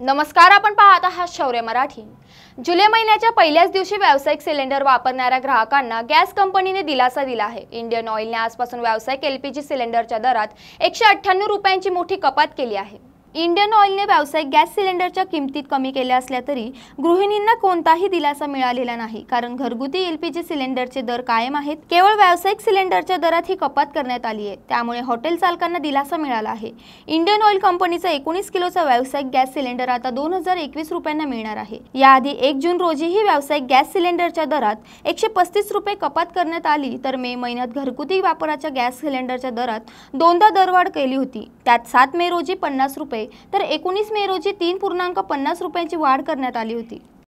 नमस्कार आपण पाहत आहात शौर्य मराठी जुलै महिन्याच्या पहिल्याच दिवशी व्यावसायिक सिलेंडर वापरणाऱ्या ग्राहकांना गॅस कंपनीने दिलासा दिला आहे इंडियन ऑइलने आजपासून व्यावसायिक एलपीजी सिलेंडरच्या दरात एकशे अठ्ठ्याण्णव रुपयांची मोठी कपात केली आहे इंडियन ऑइलने व्यावसायिक गॅस सिलेंडरच्या किमतीत कमी केल्या असल्या तरी गृहिणींना कोणताही दिलासा मिळालेला नाही कारण घरगुती एलपीजी सिलेंडरचे दर कायम आहेत केवळ व्यावसायिक सिलेंडरच्या दरात ही कपात करण्यात आली आहे त्यामुळे हॉटेल चालकांना दिलासा मिळाला आहे इंडियन ऑइल कंपनीचा एकोणीस किलोचा व्यावसायिक गॅस सिलेंडर आता दोन हजार एकवीस रुपयांना मिळणार आहे याआधी एक जून रोजीही व्यावसायिक गॅस सिलेंडरच्या दरात एकशे पस्तीस रुपये कपात करण्यात आली तर मे महिन्यात घरगुती वापराच्या गॅस सिलेंडरच्या दरात दोनदा दरवाढ केली होती त्यात सात मे रोजी पन्नास रुपये तर एकोणीस मे रोजी तीन पूर्णांक पन्नास रुपयांची वाढ करण्यात आली होती